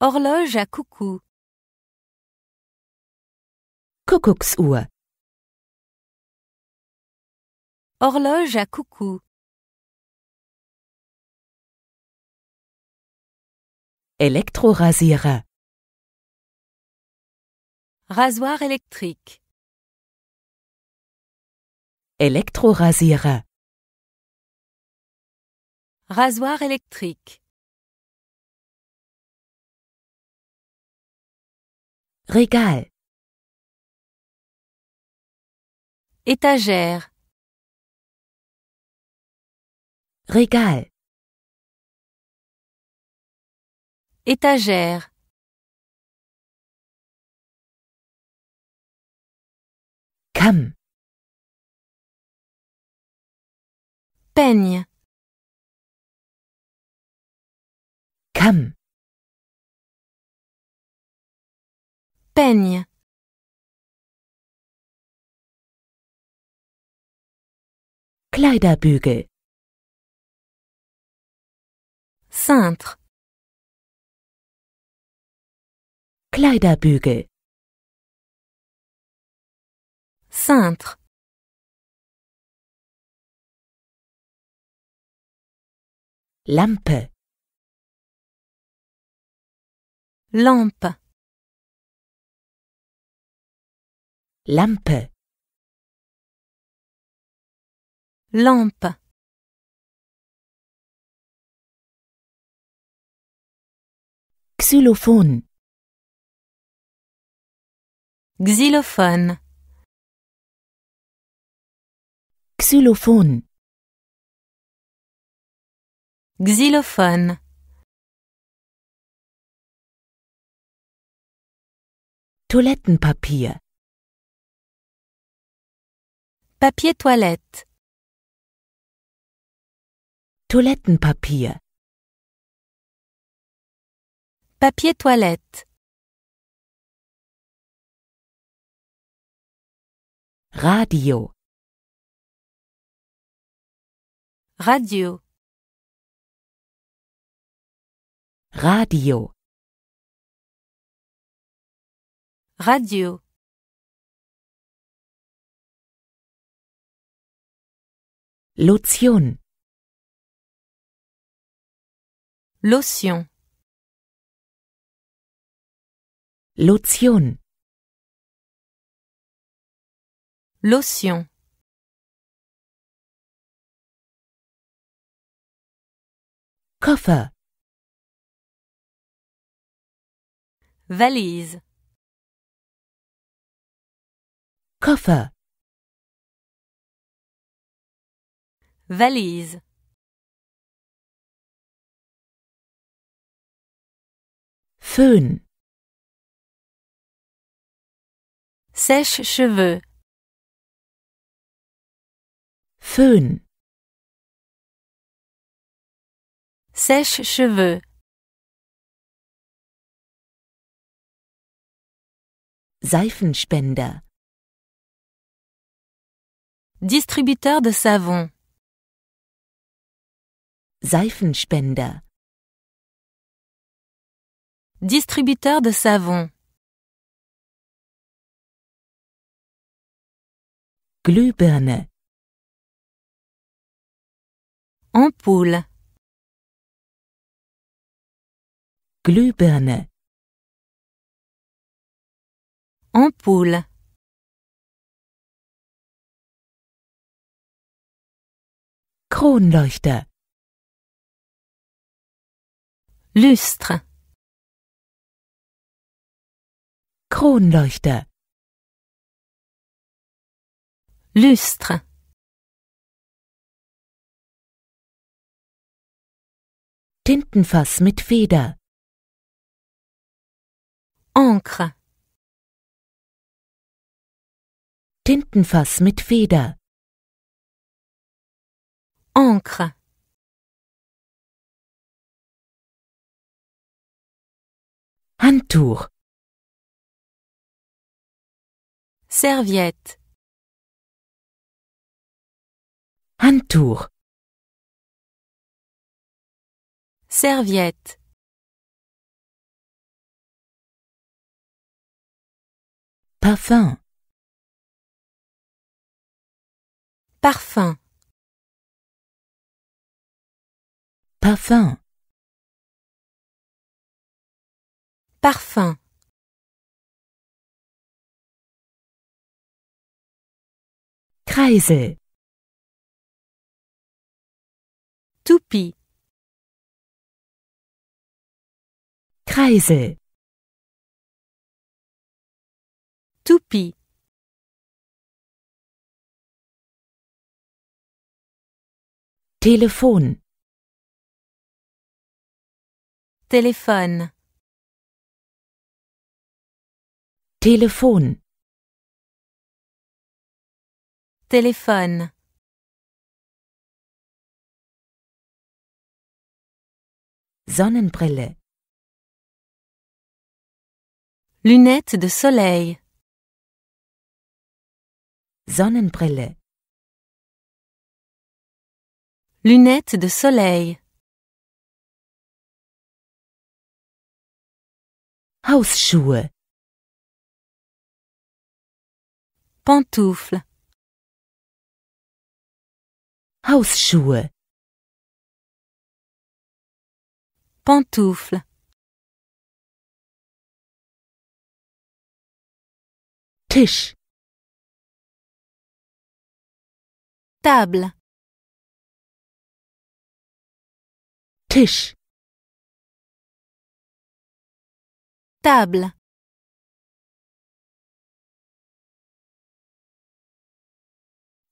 Horloge à coucou. Kuckucksuhr. Horloge à coucou. Elektrorasierer. Rasoir électrique. Elektrorasierer. Rasoir électrique. Régal. Étagère. Régal. Étagère. Cam. Peigne. Peigne. Kleiderbügel. Cintre. Kleiderbügel. Cintre. Lampe. lampe lampe lampe xylophone xylophone xylophone xylophone Toilettenpapier. Papier Toilette. Toilettenpapier. Papier Toilette. Radio. Radio. Radio. Radio Lotion Lotion Lotion Lotion Coffre Valise Koffer Valise Föhn Sèche-cheveux Föhn Sèche-cheveux Seifenspender Distributeur de savon. Seifenspender. Distributeur de savon. Glühbirne. Ampoule. Glühbirne. Ampoule. Kronleuchter Lüstre Kronleuchter Lustre. Tintenfass mit Feder Encre Tintenfass mit Feder Encre. tour. Serviette. tour. Serviette. Parfum. Parfum. Parfum. Parfum. Kreise. Toupie. Kreise. Toupie. Telefon. Téléphone. Téléphone. Téléphone. Sonnenbrille. Lunettes de soleil. Sonnenbrille. Lunettes de soleil. Hausschuhe. Pantoufle. Hausschuhe. Pantoufle. Tisch. Table. Tisch. table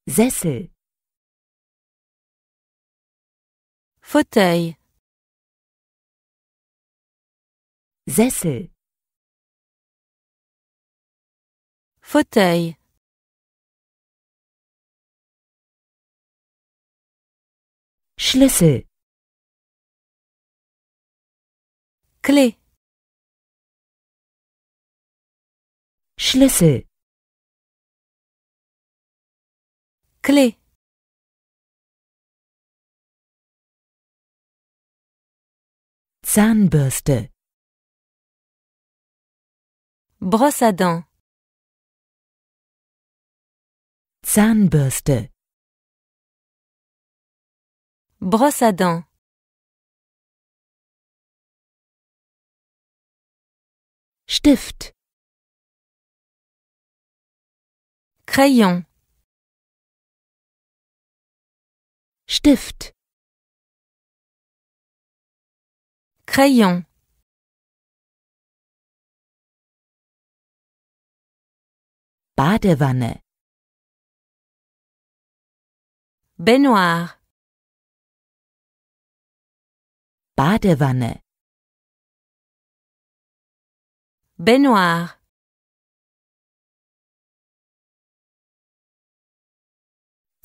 Sessel fauteuil Sessel fauteuil Schlüssel Clé Schlüssel Clé Zahnbürste Brosse à dents Zahnbürste Brosse à dents Stift Crayon Stift Crayon Badewanne Baignoire Badewanne Baignoire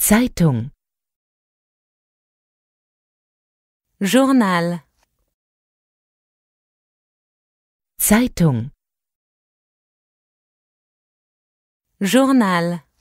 Zeitung Journal Zeitung Journal